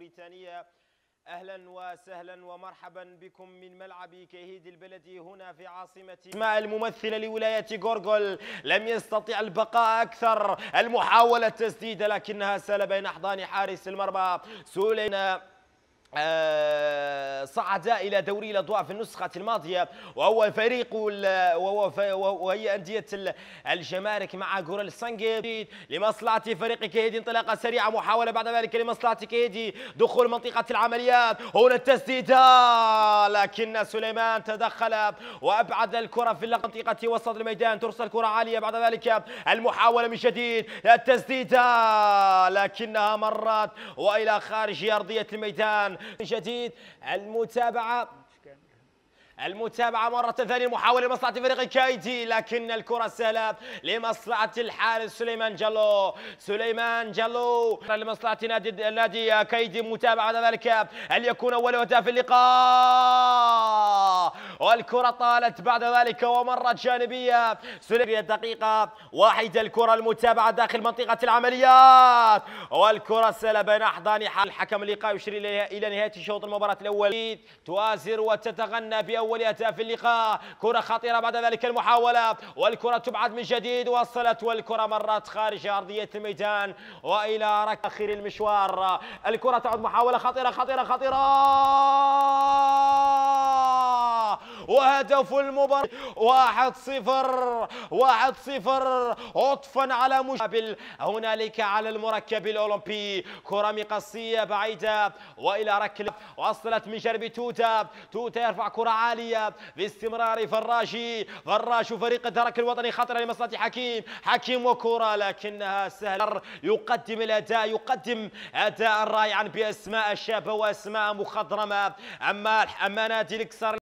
بريطانيا اهلا وسهلا ومرحبا بكم من ملعب كهيد البلدي هنا في عاصمه ما الممثله لولايه غورغول لم يستطع البقاء اكثر المحاوله التسديد لكنها سال بين احضان حارس المرمى سولينا آه، صعد الى دوري الاضواء في النسخه الماضيه وهو فريق وهو وهي انديه الجمارك مع جورال سانجيت لمصلحه فريق كيدي انطلاقه سريعه محاوله بعد ذلك لمصلحه كيدي دخول منطقه العمليات هنا التسديده لكن سليمان تدخل وابعد الكره في منطقه وسط الميدان ترسل كره عاليه بعد ذلك المحاوله من جديد التسديده لكنها مرت والى خارج ارضيه الميدان جديد المتابعة المتابعة مرة ثانية محاولة لمصلحة فريق كايدي لكن الكرة سهلة لمصلحة الحارس سليمان جلو سليمان جلو لمصلحة نادي نادي كايدي متابعة ذلك أن يكون أول هدف اللقاء والكرة طالت بعد ذلك ومرت جانبية سليمية دقيقة واحدة الكرة المتابعة داخل منطقة العمليات والكرة سالة بين أحضان الحكم اللقاء يشير إلى نهاية شوط المباراة الأول توازر وتتغنى بأول أهداف اللقاء كرة خطيرة بعد ذلك المحاولة والكرة تبعد من جديد وصلت والكرة مرت خارج أرضية الميدان وإلى ركلة آخر المشوار الكرة تعود محاولة خطيرة خطيرة خطيرة وهدف المباراة 1-0 1-0 عطفا على مشابل هنالك على المركب الاولمبي كرة مقصية بعيدة والى ركلة وصلت من جرب توتا توتا يرفع كرة عالية باستمرار فراجي فراج فريق الدرك الوطني خطر لمصلحة حكيم حكيم وكرة لكنها سهلة يقدم الاداء يقدم اداء رائعا باسماء شابة واسماء مخضرمة اما اما نادي الكسر